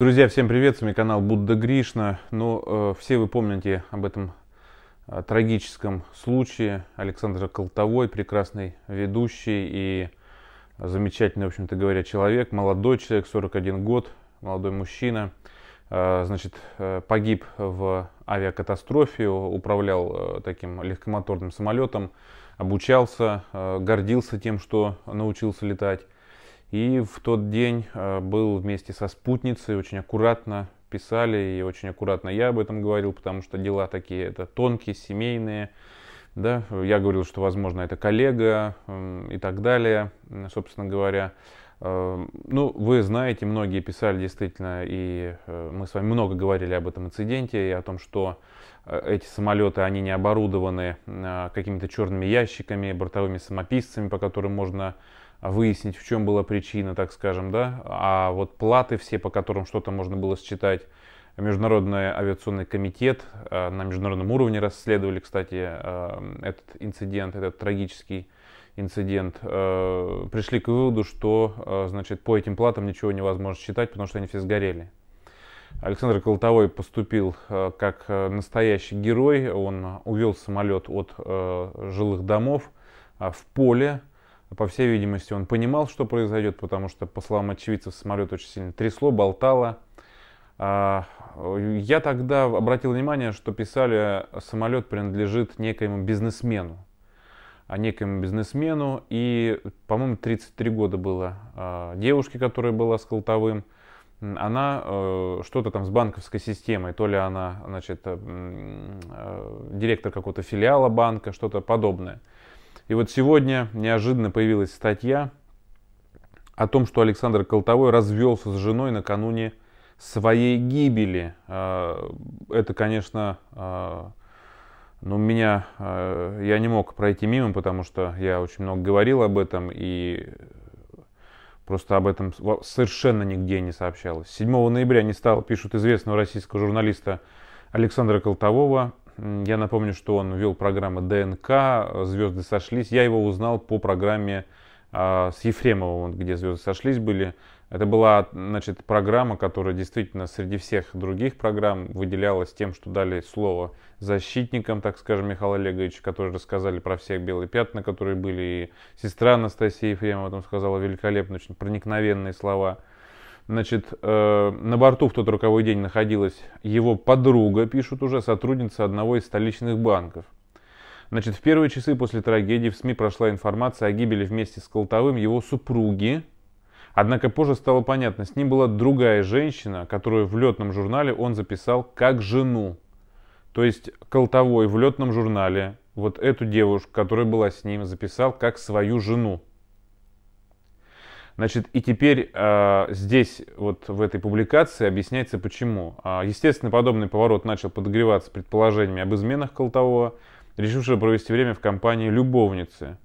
Друзья, всем привет, с вами канал Будда Гришна. Ну, э, все вы помните об этом э, трагическом случае Александра Колтовой, прекрасный ведущий и замечательный, в общем-то говоря, человек, молодой человек, 41 год, молодой мужчина. Э, значит, э, погиб в авиакатастрофе, управлял э, таким легкомоторным самолетом, обучался, э, гордился тем, что научился летать. И в тот день э, был вместе со спутницей, очень аккуратно писали, и очень аккуратно я об этом говорил, потому что дела такие, это тонкие, семейные. Да? Я говорил, что, возможно, это коллега и так далее, собственно говоря. Э, ну, вы знаете, многие писали действительно, и э, мы с вами много говорили об этом инциденте и о том, что эти самолеты, они не оборудованы какими-то черными ящиками, бортовыми самописцами, по которым можно выяснить, в чем была причина, так скажем, да, а вот платы все, по которым что-то можно было считать, Международный авиационный комитет э, на международном уровне расследовали, кстати, э, этот инцидент, этот трагический инцидент, э, пришли к выводу, что значит, по этим платам ничего невозможно считать, потому что они все сгорели. Александр Колотовой поступил как настоящий герой. Он увел самолет от жилых домов в поле, по всей видимости, он понимал, что произойдет, потому что, по словам очевидцев, самолет очень сильно трясло, болтало. А, я тогда обратил внимание, что писали, самолет принадлежит некоему бизнесмену. а Некоему бизнесмену. И, по-моему, 33 года было а, девушке, которая была с Колтовым. Она э, что-то там с банковской системой, то ли она, значит, э, э, директор какого-то филиала банка, что-то подобное. И вот сегодня неожиданно появилась статья о том, что Александр Колтовой развелся с женой накануне своей гибели. А, это, конечно, а, ну, меня, а, я не мог пройти мимо, потому что я очень много говорил об этом, и просто об этом совершенно нигде не сообщалось. 7 ноября не стало, пишут известного российского журналиста Александра Колтового, я напомню, что он вел программы ДНК, «Звезды сошлись». Я его узнал по программе а, с Ефремовым, где «Звезды сошлись» были. Это была значит, программа, которая действительно среди всех других программ выделялась тем, что дали слово защитникам, так скажем, Михаила Олеговича, которые рассказали про всех белые пятна, которые были. И сестра Анастасия Ефремова там сказала великолепно, очень проникновенные слова. Значит, э, на борту в тот роковой день находилась его подруга, пишут уже, сотрудница одного из столичных банков. Значит, в первые часы после трагедии в СМИ прошла информация о гибели вместе с Колтовым его супруги. Однако позже стало понятно, с ним была другая женщина, которую в летном журнале он записал как жену. То есть Колтовой в летном журнале вот эту девушку, которая была с ним, записал как свою жену. Значит, и теперь э, здесь, вот в этой публикации, объясняется почему. А, естественно, подобный поворот начал подогреваться предположениями об изменах Колтового, решившего провести время в компании любовницы.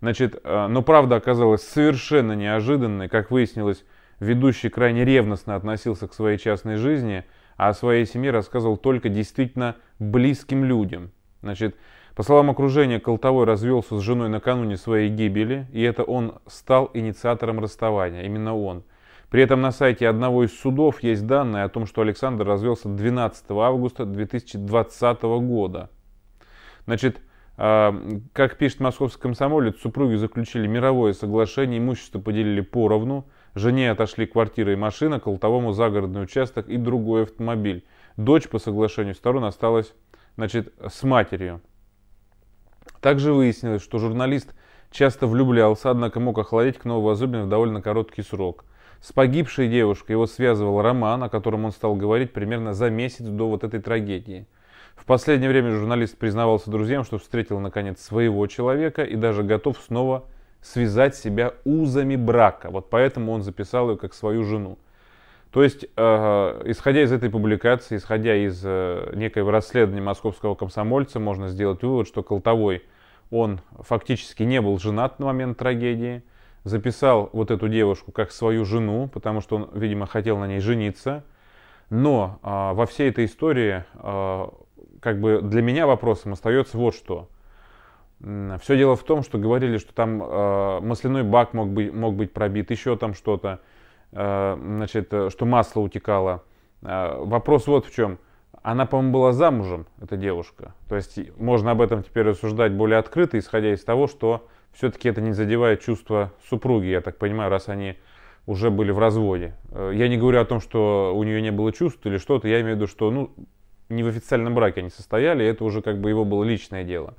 Значит, э, но правда оказалась совершенно неожиданной. Как выяснилось, ведущий крайне ревностно относился к своей частной жизни, а о своей семье рассказывал только действительно близким людям. Значит, по словам окружения, Колтовой развелся с женой накануне своей гибели, и это он стал инициатором расставания, именно он. При этом на сайте одного из судов есть данные о том, что Александр развелся 12 августа 2020 года. Значит, а, как пишет московский комсомолец, супруги заключили мировое соглашение, имущество поделили поровну, жене отошли квартира и машина, Колтовому загородный участок и другой автомобиль. Дочь по соглашению сторон осталась значит, с матерью. Также выяснилось, что журналист часто влюблялся, однако мог охладеть к новой возлюбленной в довольно короткий срок. С погибшей девушкой его связывал роман, о котором он стал говорить примерно за месяц до вот этой трагедии. В последнее время журналист признавался друзьям, что встретил наконец своего человека и даже готов снова связать себя узами брака. Вот поэтому он записал ее как свою жену. То есть, э, исходя из этой публикации, исходя из э, некоего расследования московского комсомольца, можно сделать вывод, что Колтовой, он фактически не был женат на момент трагедии, записал вот эту девушку как свою жену, потому что он, видимо, хотел на ней жениться. Но э, во всей этой истории, э, как бы для меня вопросом остается вот что – все дело в том, что говорили, что там э, масляной бак мог быть, мог быть пробит, еще там что-то. Э, значит, э, что масло утекало. Э, вопрос вот в чем. Она, по-моему, была замужем, эта девушка. То есть можно об этом теперь рассуждать более открыто, исходя из того, что все-таки это не задевает чувства супруги, я так понимаю, раз они уже были в разводе. Я не говорю о том, что у нее не было чувств или что-то, я имею в виду, что ну, не в официальном браке они состояли, это уже как бы его было личное дело.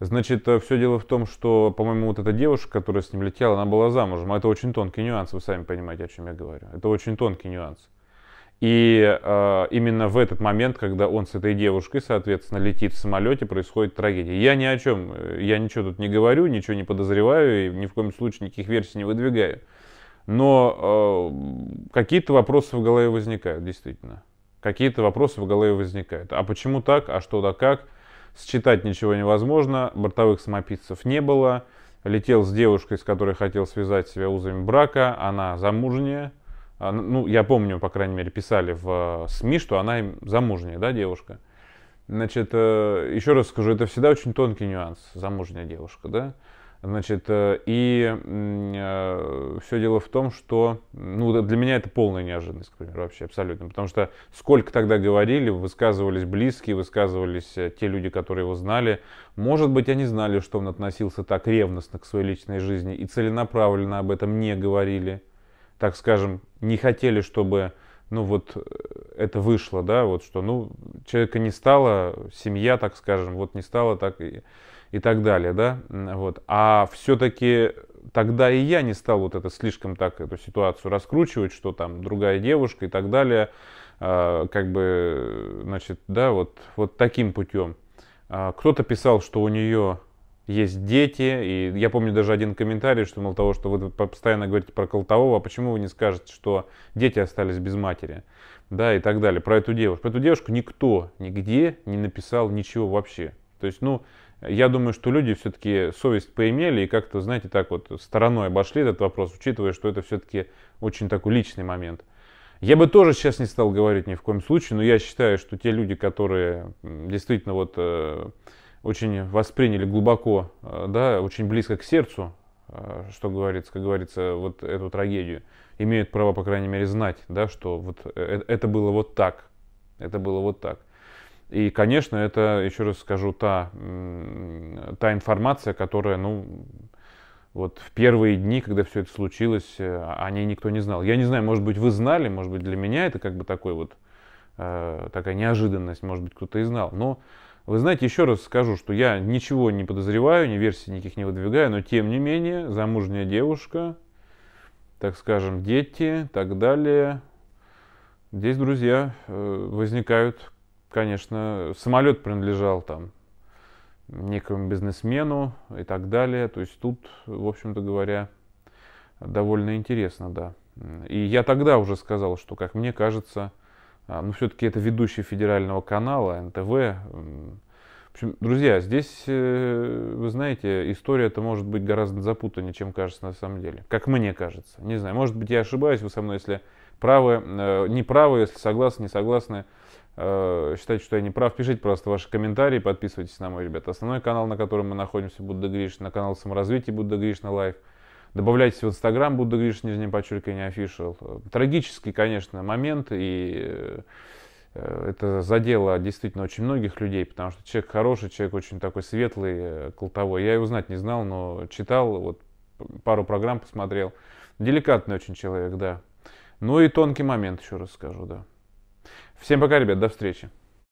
Значит, э, все дело в том, что, по-моему, вот эта девушка, которая с ним летела, она была замужем. А это очень тонкий нюанс, вы сами понимаете, о чем я говорю. Это очень тонкий нюанс. И э, именно в этот момент, когда он с этой девушкой, соответственно, летит в самолете, происходит трагедия. Я ни о чем, э, я ничего тут не говорю, ничего не подозреваю и ни в коем случае никаких версий не выдвигаю. Но э, какие-то вопросы в голове возникают, действительно. Какие-то вопросы в голове возникают. А почему так? А что да как? Считать ничего невозможно, бортовых самописцев не было. Летел с девушкой, с которой хотел связать себя узами брака, она замужняя. А, ну, я помню, по крайней мере, писали в э, СМИ, что она замужняя, да, девушка. Значит, э, еще раз скажу, это всегда очень тонкий нюанс, замужняя девушка, да. Значит, э, и э, все дело в том, что, ну, для меня это полная неожиданность, к примеру, вообще абсолютно, потому что сколько тогда говорили, высказывались близкие, высказывались э, те люди, которые его знали, может быть, они знали, что он относился так ревностно к своей личной жизни и целенаправленно об этом не говорили, так скажем, не хотели, чтобы, ну, вот э, это вышло, да, вот что, ну, человека не стало, семья, так скажем, вот не стало так... И и так далее, да, вот. А все-таки тогда и я не стал вот это слишком так эту ситуацию раскручивать, что там другая девушка и так далее, а, как бы, значит, да, вот, вот таким путем. А, кто-то писал, что у нее есть дети, и я помню даже один комментарий, что, мол, того, что вы постоянно говорите про Колтового, а почему вы не скажете, что дети остались без матери, да, и так далее, про эту девушку. Про эту девушку никто нигде не написал ничего вообще. То есть, ну, я думаю, что люди все-таки совесть поимели и как-то, знаете, так вот стороной обошли этот вопрос, учитывая, что это все-таки очень такой личный момент. Я бы тоже сейчас не стал говорить ни в коем случае, но я считаю, что те люди, которые действительно вот э, очень восприняли глубоко, э, да, очень близко к сердцу, э, что говорится, как говорится, вот эту трагедию, имеют право, по крайней мере, знать, да, что вот э, это было вот так, это было вот так. И, конечно, это, еще раз скажу, та, та информация, которая, ну, вот в первые дни, когда все это случилось, э, о ней никто не знал. Я не знаю, может быть, вы знали, может быть, для меня это как бы такой вот, э, такая неожиданность, может быть, кто-то и знал. Но, вы знаете, еще раз скажу, что я ничего не подозреваю, ни версий никаких не выдвигаю, но, тем не менее, замужняя девушка, так скажем, дети, так далее. Здесь, друзья, э, возникают конечно, самолет принадлежал там некому бизнесмену и так далее. То есть тут, в общем-то говоря, довольно интересно, да. И я тогда уже сказал, что, как мне кажется, а, ну, все-таки это ведущий федерального канала, НТВ. В общем, друзья, здесь, э, вы знаете, история это может быть гораздо запутаннее, чем кажется на самом деле. Как мне кажется. Не знаю, может быть, я ошибаюсь, вы со мной, если правы, э, не правы, если согласны, не согласны. Э, считаете, что я не прав, пишите просто ваши комментарии, подписывайтесь на мой, ребята, основной канал, на котором мы находимся, Будда Гриш, на канал саморазвития Будда Гриш на лайв. Добавляйтесь в Инстаграм Будда Гриш, нижнее подчеркивание, офишел. Трагический, конечно, момент, и э, это задело действительно очень многих людей, потому что человек хороший, человек очень такой светлый, э, колтовой. Я его знать не знал, но читал, вот пару программ посмотрел. Деликатный очень человек, да. Ну и тонкий момент, еще раз скажу, да. Всем пока, ребят, до встречи.